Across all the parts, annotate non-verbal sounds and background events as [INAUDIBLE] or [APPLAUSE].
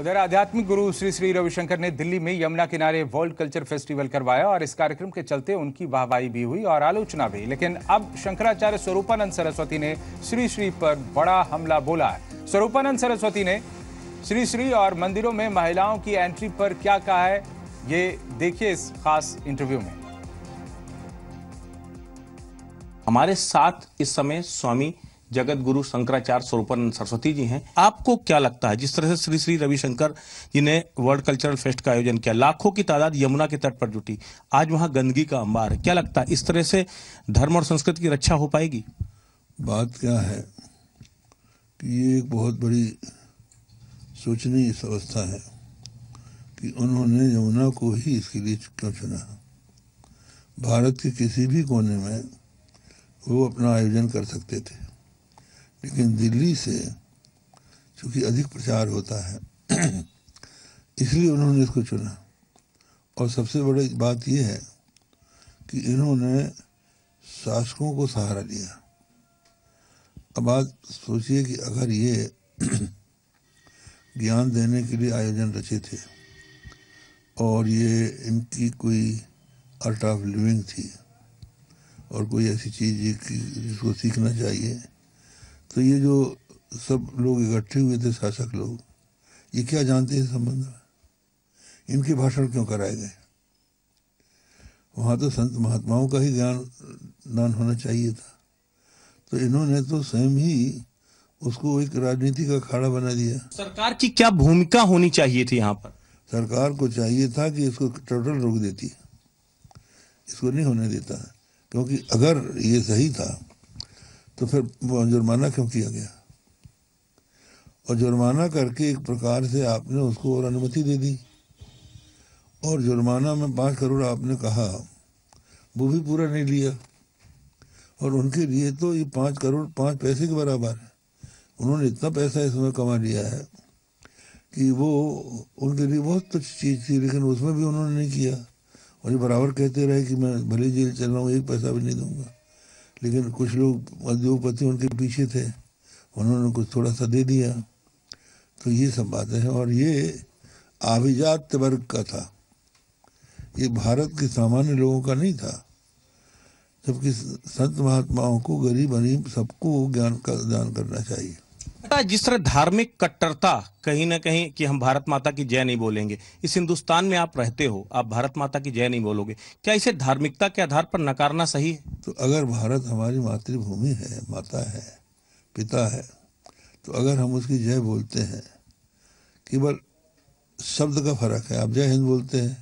उधर तो आध्यात्मिक गुरु श्री श्री रविशंकर ने दिल्ली में यमुना किनारे वर्ल्ड कल्चर फेस्टिवल करवाया और इस कार्यक्रम के चलते उनकी वाहवाही भी हुई और आलोचना भी लेकिन अब शंकराचार्य स्वरूपानंद सरस्वती ने श्री श्री पर बड़ा हमला बोला है स्वरूपानंद सरस्वती ने श्री श्री और मंदिरों में महिलाओं की एंट्री पर क्या कहा है ये देखिए इस खास इंटरव्यू में हमारे साथ इस समय स्वामी जगत गुरु शंकराचार्य स्वरूपानंद सरस्वती जी हैं आपको क्या लगता है जिस तरह से श्री श्री रविशंकर जी ने वर्ल्ड कल्चरल फेस्ट का आयोजन किया लाखों की तादाद यमुना के तट पर जुटी आज वहां गंदगी का अंबार है क्या लगता है इस तरह से धर्म और संस्कृति की रक्षा हो पाएगी बात क्या है कि ये एक बहुत बड़ी सोचनीय अवस्था है कि उन्होंने यमुना को ही इसके लिए क्यों चुना भारत के किसी भी कोने में वो अपना आयोजन कर सकते थे लेकिन दिल्ली से चूँकि अधिक प्रचार होता है [CLEARS THROAT] इसलिए उन्होंने इसको चुना और सबसे बड़ी बात यह है कि इन्होंने शासकों को सहारा दिया अब आप सोचिए कि अगर ये [CLEARS THROAT] ज्ञान देने के लिए आयोजन रचे थे और ये इनकी कोई आर्ट ऑफ लिविंग थी और कोई ऐसी चीज़ जिसको सीखना चाहिए तो ये जो सब लोग इकट्ठे हुए थे शासक लोग ये क्या जानते हैं संबंध में इनके भाषण क्यों कराए गए वहाँ तो संत महात्माओं का ही ज्ञान दान होना चाहिए था तो इन्होंने तो स्वयं ही उसको एक राजनीति का खाड़ा बना दिया सरकार की क्या भूमिका होनी चाहिए थी यहाँ पर सरकार को चाहिए था कि इसको टोटल रोक देती इसको नहीं होने देता क्योंकि अगर ये सही था तो फिर जुर्माना क्यों किया गया और जुर्माना करके एक प्रकार से आपने उसको और अनुमति दे दी और जुर्माना में पाँच करोड़ आपने कहा वो भी पूरा नहीं लिया और उनके लिए तो ये पाँच करोड़ पाँच पैसे के बराबर है उन्होंने इतना पैसा इसमें कमा लिया है कि वो उनके लिए बहुत अच्छी चीज़ थी लेकिन उसमें भी उन्होंने नहीं किया और ये बराबर कहते रहे कि मैं भले जेल चल रहा हूँ एक पैसा भी नहीं दूंगा लेकिन कुछ लोग उद्योगपति उनके पीछे थे उन्होंने कुछ थोड़ा सा दे दिया तो ये सब बातें हैं और ये आभिजात वर्ग का था ये भारत के सामान्य लोगों का नहीं था जबकि संत महात्माओं को गरीब अरीब सबको ज्ञान का दान करना चाहिए जिस तरह धार्मिक कट्टरता कहीं ना कहीं कि हम भारत माता की जय नहीं बोलेंगे इस हिंदुस्तान में आप रहते हो आप भारत माता की जय नहीं बोलोगे क्या इसे धार्मिकता के आधार पर नकारना सही है तो अगर भारत हमारी मातृभूमि है माता है पिता है तो अगर हम उसकी जय बोलते हैं केवल शब्द का फर्क है आप जय हिंद बोलते हैं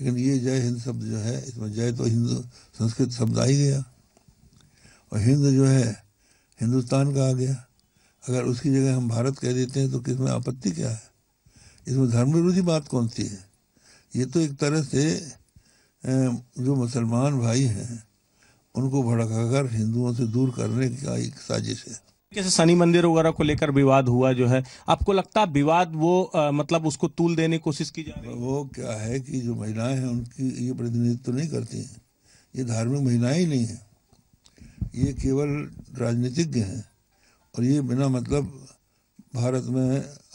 लेकिन ये जय हिंद शब्द जो है इसमें जय तो हिंदू संस्कृत शब्द आ ही गया और हिंद जो है हिंदुस्तान का आ गया अगर उसकी जगह हम भारत कह देते हैं तो किसमें आपत्ति क्या है इसमें धर्म विरोधी बात कौन सी है ये तो एक तरह से जो मुसलमान भाई हैं उनको भड़काकर हिंदुओं से दूर करने का एक साजिश है जैसे शनि मंदिर वगैरह को लेकर विवाद हुआ जो है आपको लगता है विवाद वो आ, मतलब उसको तूल देने की कोशिश की जा रही है वो क्या है कि जो महिलाएं हैं उनकी ये प्रतिनिधित्व तो नहीं करती हैं ये धार्मिक महिलाएं ही नहीं हैं ये केवल राजनीतिज्ञ हैं और ये बिना मतलब भारत में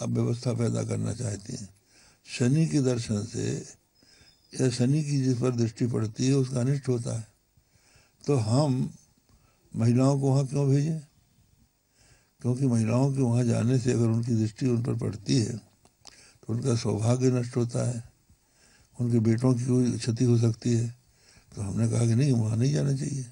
अव्यवस्था पैदा करना चाहती हैं शनि के दर्शन से या शनि की जिस पर दृष्टि पड़ती है उसका अनिष्ट होता है तो हम महिलाओं को वहाँ क्यों भेजें क्योंकि महिलाओं के वहाँ जाने से अगर उनकी दृष्टि उन पर पड़ती है तो उनका सौभाग्य नष्ट होता है उनके बेटों की कोई क्षति हो सकती है तो हमने कहा कि नहीं वहाँ नहीं जाना चाहिए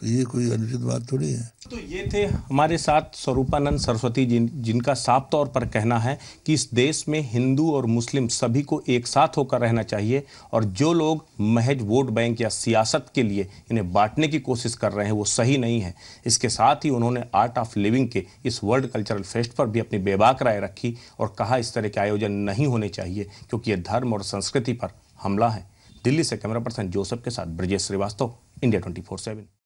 तो ये कोई अनुचित बात थोड़ी है तो ये थे हमारे साथ स्वरूपानंद सरस्वती जिन जिनका साफ तौर पर कहना है कि इस देश में हिंदू और मुस्लिम सभी को एक साथ होकर रहना चाहिए और जो लोग महज वोट बैंक या सियासत के लिए इन्हें बांटने की कोशिश कर रहे हैं वो सही नहीं है इसके साथ ही उन्होंने आर्ट ऑफ लिविंग के इस वर्ल्ड कल्चरल फेस्ट पर भी अपनी बेबाक राय रखी और कहा इस तरह के आयोजन नहीं होने चाहिए क्योंकि ये धर्म और संस्कृति पर हमला है दिल्ली से कैमरा पर्सन जोसेफ के साथ Brajesh Srivastava India twenty four seven